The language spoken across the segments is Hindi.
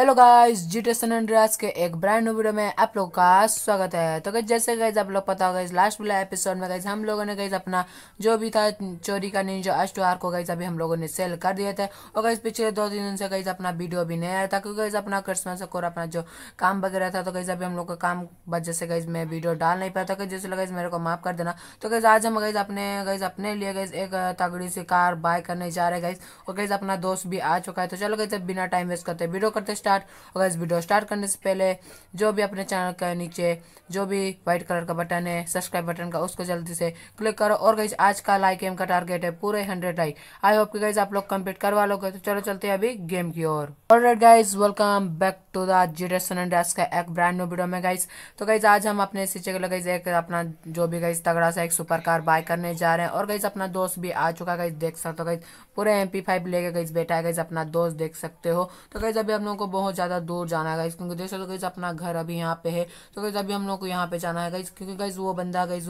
हेलो गाइस जीटे सन के एक ब्रांड न्यू वीडियो में आप लोग का स्वागत है तो गई जैसे गई आप लोग पता होगा इस लास्ट वाला एपिसोड में गई हम लोगों ने गई अपना जो भी था चोरी का निंजा टू तो आर को गई अभी हम लोगों ने सेल कर दिया था और गई पिछले दो तीन दिन से गई अपना वीडियो भी नहीं आया था क्योंकि गई अपना क्रिसमस और अपना जो काम वगैरह था तो गई अभी हम लोग का काम वजह से गई मैं वीडियो डाल नहीं पाया था जैसे लगा मेरे को माफ़ कर देना तो कैसे आज हम गई अपने गई अपने लिए गई एक तगड़ी सी कार बाय करने जा रहे गई और गई अपना दोस्त भी आ चुका है तो चलो गई बिना टाइम वेस्ट करते वीडियो करते स्टार्ट और इस वीडियो स्टार्ट करने से पहले जो भी अपने चैनल के नीचे जो भी व्हाइट कलर का बटन है सब्सक्राइब बटन का उसको जल्दी से क्लिक करो और गई आज का लाइक एम का टारगेट है पूरे हंड्रेड लाइक आई होप की गाइज आप लोग कम्प्लीट करवा लोगे तो चलो चलते हैं अभी गेम की ओर और guys welcome back to the जीडस सनडेस का एक ब्रांड न्यू वीडियो में गाइज तो गाइज आज हम अपने इसी जगह गाइज एक अपना जो भी गई तगड़ा सा एक सुपर कार बाय करने जा रहे हैं और गई अपना दोस्त भी आ चुका गई देख सकते हो गई पूरे एम पी फाइव लेके गई बेटा है गाइज अपना दोस्त देख सकते हो तो गई अभी हम लोगों को बहुत ज़्यादा दूर जाना है गाइज क्योंकि देख सकते हो अपना घर अभी यहाँ पे है तो गाइज अभी हम लोग को यहाँ पे जाना है गाइज क्योंकि गाइज वो बंदा गई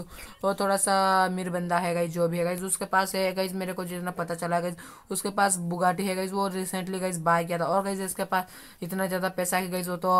वो थोड़ा सा अमीर बंदा है गाइज जो भी है गाइज उसके पास है गाइज मेरे को जितना पता चला गई उसके पास बुगाटी है गाइज वो रिसेंटली गाइज बाय किया था और गई इसके पास इतना ज़्यादा पैसा है गई वो तो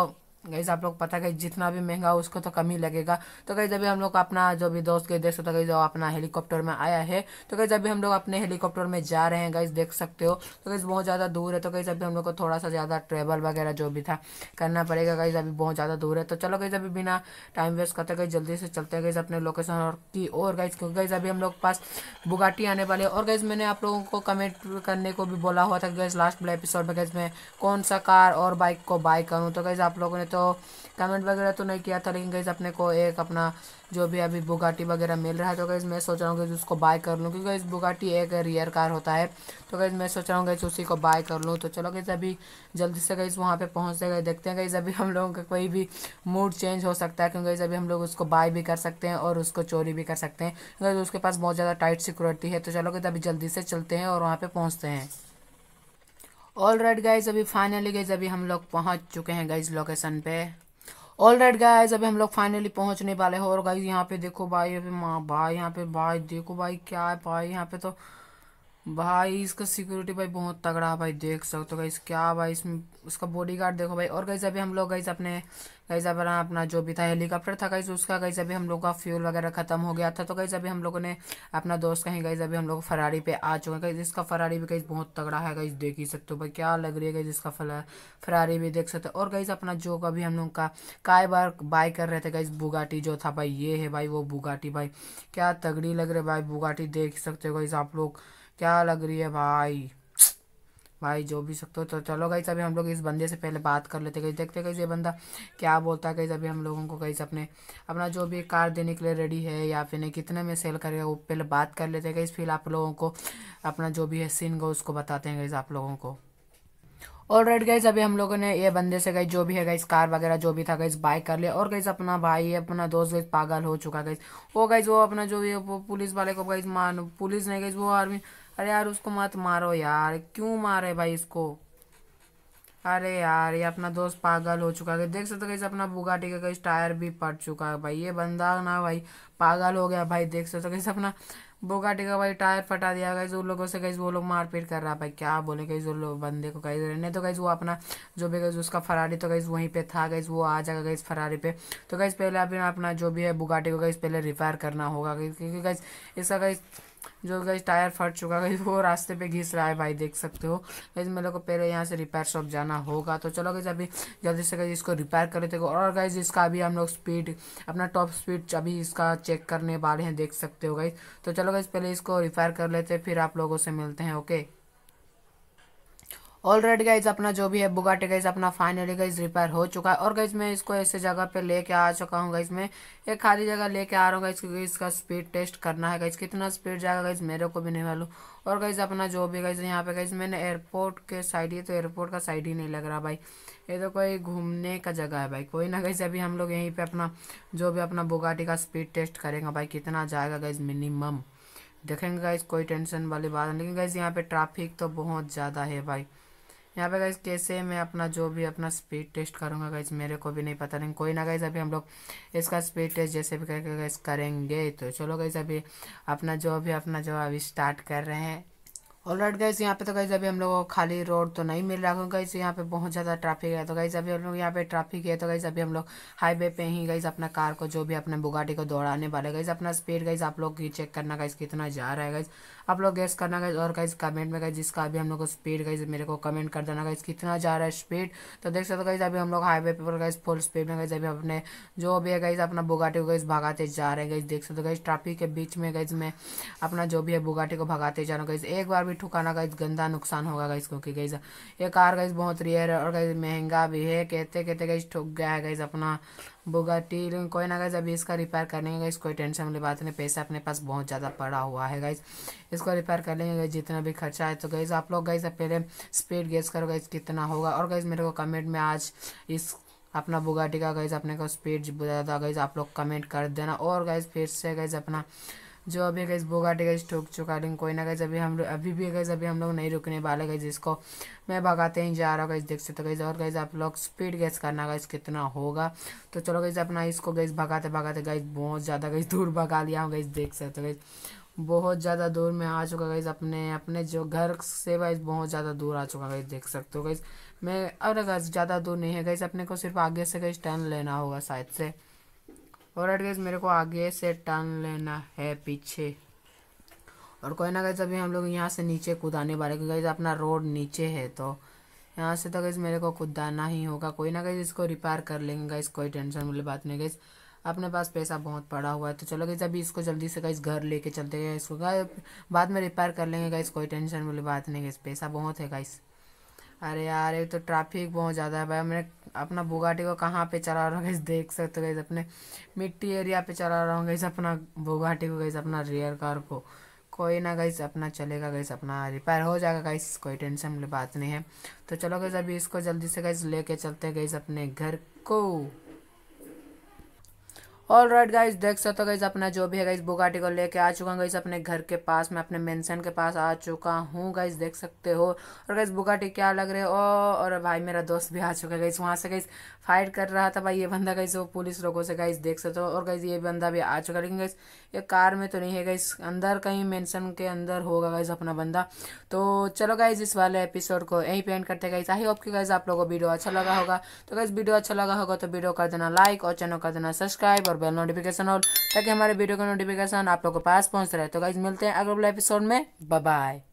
गई आप लोग पता है जितना भी महंगा उसको तो कम ही लगेगा तो कहीं जब हम लोग अपना जो भी दोस्त के देख सकते हो जो तो अपना हेलीकॉप्टर में आया है तो कहीं जब हम लोग अपने हेलीकॉप्टर में जा रहे हैं गई देख सकते हो तो कहीं बहुत ज़्यादा दूर है तो गई भी हम लोग को थोड़ा सा ज़्यादा ट्रेवल वगैरह जो भी था करना पड़ेगा गई अभी बहुत ज़्यादा दूर है तो चलो कहीं अभी बिना टाइम वेस्ट करते गई जल्दी से चलते गई अपने लोकेशन और की और गई क्योंकि गई अभी हम लोग पास बुगाटी आने वाली है और गई मैंने आप लोगों को कमेंट करने को भी बोला हुआ था गई लास्ट वाला एपिसोड में गई मैं कौन सा कार और बाइक को बाय करूँ तो गई आप लोगों ने तो कमेंट वगैरह तो नहीं किया था लेकिन गैस अपने को एक अपना जो भी अभी बुगाटी वगैरह मिल रहा है तो गैस मैं सोच रहा हूँ कि उसको बाय कर लूँ क्योंकि इस बुगाटी एक रियर कार होता है तो गैस मैं सोच रहा हूँ गैस उसी को बाय कर लूँ तो चलो गैस अभी जल्दी से गैस वहाँ पर पहुँचते गए देखते हैं गैस अभी हम लोगों का कोई भी मूड चेंज हो सकता है क्योंकि गैस अभी हम लोग उसको बाय भी कर सकते हैं और उसको चोरी भी कर सकते हैं गैस उसके पास बहुत ज़्यादा टाइट सिक्योरिटी है तो चलो गैस अभी जल्दी से चलते हैं और वहाँ पर पहुँचते हैं ऑल राइट गाइज अभी फाइनली गाइज अभी हम लोग पहुंच चुके हैं गाइज लोकेशन पे ऑल राइट गाइज अभी हम लोग फाइनली पहुंचने वाले हैं और गाइज यहाँ पे देखो भाई अभी माँ भाई यहाँ पे भाई देखो भाई क्या है भाई यहाँ पे तो भाई इसका सिक्योरिटी भाई बहुत तगड़ा है भाई देख सकते हो गई क्या भाई इसमें उसका बॉडी गार्ड देखो भाई और गाइस अभी हम लोग गई अपने गाइस अपना अपना जो भी था हेलीकॉप्टर था गाइस उसका गाइस अभी हम लोग का फ्यूल वगैरह खत्म हो गया था तो गाइस अभी हम लोगों ने अपना दोस्त कहीं गई अभी हम लोग फरारी पे आ चुके हैं इसका फरारी भी कहीं बहुत तगड़ा है कहीं देख ही सकते हो भाई क्या लग रही है गाइस इसका फरारी भी देख सकते हो और गाइस अपना जो कभी हम लोग का काय बार बाय कर रहे थे गाइस बुगाटी जो था भाई ये है भाई वो बुगाटी भाई क्या तगड़ी लग रही है भाई बुगाटी देख सकते हो गाइस आप लोग क्या लग रही है भाई भाई जो भी सकते हो तो चलो गई अभी हम लोग इस बंदे से पहले बात कर लेते कहीं देखते कहीं ये बंदा क्या बोलता है कहीं अभी हम लोगों को कहीं अपने अपना जो भी कार देने के लिए रेडी है या फिर नहीं कितने में सेल करेगा वो पहले बात कर लेते कहीं फिर आप लोगों को अपना जो भी है सीन गो उसको बताते हैं गई आप लोगों को और रेड गाइज अभी हम लोगों ने ये बंदे से गई जो भी है गई कार वगैरह जो भी था गई बाइक कर लिया और गई अपना भाई अपना दोस्त गई पागल हो चुका गई वो गई वो अपना जो भी पुलिस वाले को गई मान पुलिस नहीं गई वो आर्मी अरे यार उसको मत मारो यार क्यों मारे भाई इसको अरे यार ये अपना दोस्त पागल हो चुका है देख सकते हो कैसे अपना बुगाटी का कहीं टायर भी पट चुका है भाई ये बंदा ना भाई पागल हो गया भाई देख सकते हो कैसे अपना बोगाटी का भाई टायर फटा दिया गई उन लोगों से गई वो लोग मारपीट कर रहा भाई क्या बोले गई उन लोग बंदे को कहीं नहीं तो गई वो अपना जो भी गई उसका फरारी तो गई वहीं पे था गई वो आ जाएगा गई फरारी पे तो गई पहले अभी अपना जो भी है बुगाटी को गई पहले रिपेयर करना होगा क्योंकि गई इसका गई जो गई टायर फट चुका गई वो रास्ते पे घिस रहा है भाई देख सकते हो गई मेरे को पहले यहाँ से रिपेयर शॉप जाना होगा तो चलो गई अभी जल्दी से गई इसको रिपेयर कर लेते और गई इसका अभी हम लोग स्पीड अपना टॉप स्पीड अभी इसका चेक करने वाले हैं देख सकते हो गई तो चलो चलो गाइस पहले इसको रिफायर कर लेते हैं फिर आप लोगों से मिलते हैं ओके ऑल राइट गाइज अपना जो भी है बुगाटे गाइज अपना फाइनली गाइज रिपेयर हो चुका है और गाइज मैं इसको ऐसे जगह पे लेके आ चुका हूँ गाइज मैं एक खाली जगह लेके आ रहा हूँ गाइज क्योंकि इसका स्पीड टेस्ट करना है गाइज कितना स्पीड जाएगा गाइज मेरे को भी नहीं मालूम और गाइज अपना जो भी गाइज यहाँ पे गाइज मैंने एयरपोर्ट के साइड ही तो एयरपोर्ट का साइड ही नहीं लग रहा भाई ये तो कोई घूमने का जगह है भाई कोई ना गाइज अभी हम लोग यहीं पर अपना जो भी अपना बुगाटी का स्पीड टेस्ट करेंगे भाई कितना जाएगा गाइज मिनिमम देखेंगे गाइज कोई टेंशन वाली बात नहीं लेकिन गाइज यहाँ पे ट्रैफिक तो बहुत ज़्यादा है भाई यहाँ पे गाइज कैसे मैं अपना जो भी अपना स्पीड टेस्ट करूँगा गाइज मेरे को भी नहीं पता नहीं कोई ना गाइज अभी हम लोग इसका स्पीड टेस्ट जैसे भी करके गाइज करेंगे तो चलो गाइज अभी अपना जो भी अपना जो अभी स्टार्ट कर रहे हैं ऑल राइट गाइस यहाँ पे तो गाइज अभी हम लोग को खाली रोड तो नहीं मिल रहा है गाइज यहाँ पे बहुत ज़्यादा ट्रैफिक है तो गाइज अभी हम लोग यहाँ पे ट्रैफिक है तो गाइज अभी हम लोग हाईवे पे ही गाइज अपना कार को जो भी अपने बुगाटी को दौड़ाने वाले गाइज अपना स्पीड गाइज आप लोग की चेक करना गाइज कितना जा रहा है गाइज आप लोग गेस करना गाइज और गाइज कमेंट में गाइज जिसका अभी हम लोग को स्पीड गाइज मेरे को कमेंट कर देना गाइज कितना जा रहा है स्पीड तो देख सकते हो गाइज अभी हम लोग हाईवे पर गाइज फुल स्पीड में गाइज अभी अपने जो भी है गाइज अपना बुगाटी को गाइज भगाते जा रहे हैं गाइज देख सकते हो गाइज ट्रैफिक के बीच में गाइज मैं अपना जो भी है बुगाटी को भगाते जा रहा हूँ गाइज एक बार भी ठुकाना गाइज गंदा नुकसान होगा गाइज क्योंकि गाइज ये कार गाइज बहुत रेयर है और गाइज महंगा भी है कहते कहते गाइज ठुक गया है गाइज अपना बुगाटी लेकिन कोई ना गाइज अभी इसका रिपेयर कर लेंगे गाइज कोई टेंशन वाली बात नहीं पैसा अपने पास बहुत ज़्यादा पड़ा हुआ है गाइज इसको रिपेयर कर लेंगे गाइज जितना भी खर्चा है तो गाइज आप लोग गाइज पहले स्पीड गेस करो गाइज कितना होगा और गाइज मेरे को कमेंट में आज इस अपना बुगाटी का गाइज अपने को स्पीड ज़्यादा गाइज आप लोग कमेंट कर देना और गाइज फिर से गाइज अपना जो अभी गई बोगाटे गई ठोक चुका लेकिन कोई ना गई अभी हम लोग अभी भी गई अभी हम लोग नहीं रुकने वाले गई जिसको मैं भगाते ही जा रहा हूँ गई देख सकते गई और गई आप लोग स्पीड गैस करना गई कितना होगा तो चलो गई अपना इसको गई भगाते भगाते गई बहुत ज़्यादा गई दूर भगा लिया हूँ गई देख सकते गई बहुत ज़्यादा दूर में आ चुका गई अपने अपने जो घर से गाइज बहुत ज़्यादा दूर आ चुका गई देख सकते हो गई मैं और ज़्यादा दूर नहीं है गई अपने को सिर्फ आगे से गई टर्न लेना होगा शायद से और एट गैस मेरे को आगे से टर्न लेना है पीछे और कोई ना कहीं अभी हम लोग यहाँ से नीचे कूदाने वाले क्योंकि गैस अपना रोड नीचे है तो यहाँ से तो गैस मेरे को कूदाना ही होगा कोई ना कहीं इसको रिपेयर कर लेंगे गैस कोई टेंशन वाली बात नहीं गैस अपने पास पैसा बहुत पड़ा हुआ है तो चलो गैस अभी इसको जल्दी से गैस घर लेके चलते गए इसको बाद में रिपेयर कर लेंगे गैस कोई टेंशन वाली बात नहीं गैस पैसा बहुत है गैस अरे यार ये तो ट्रैफिक बहुत ज़्यादा है भाई मैंने अपना बुगाटी को कहाँ पे चला रहा हूँ देख सकते हो गई अपने मिट्टी एरिया पे चला रहा हूँ गई अपना बुगाटी को गई अपना रियर कार को कोई ना गई अपना चलेगा गई अपना रिपेयर हो जाएगा गई कोई टेंशन वाली बात नहीं है तो चलो गई अभी इसको जल्दी से गई लेके चलते गई अपने घर को ऑल राइट गाइज देख सकते हो गाइज अपना जो भी है गाइज बुगाटी को लेके आ चुका हूँ गाइज अपने घर के पास मैं अपने मेंशन के पास आ चुका हूँ गाइज देख सकते हो और गाइज बुगाटी क्या लग रहे हो और भाई मेरा दोस्त भी आ चुका है गाइज वहाँ से गाइज फाइट कर रहा था भाई ये बंदा गाइज वो पुलिस लोगों से गाइज देख सकते हो और गाइज ये बंदा भी आ चुका है लेकिन गाइज ये कार में तो नहीं है गाइज अंदर कहीं मैंसन के अंदर होगा गाइज अपना बंदा तो चलो गाइज इस वाले एपिसोड को यहीं पेंट करते गाइज आई होप कि गाइज आप लोगों को वीडियो अच्छा लगा होगा तो गाइज वीडियो अच्छा लगा होगा तो वीडियो कर देना लाइक और चैनल कर देना सब्सक्राइब और बेल नोटिफिकेशन और ताकि हमारे वीडियो का नोटिफिकेशन आप लोगों के पास पहुंच रहे तो गाइज मिलते हैं अगले एपिसोड में बाय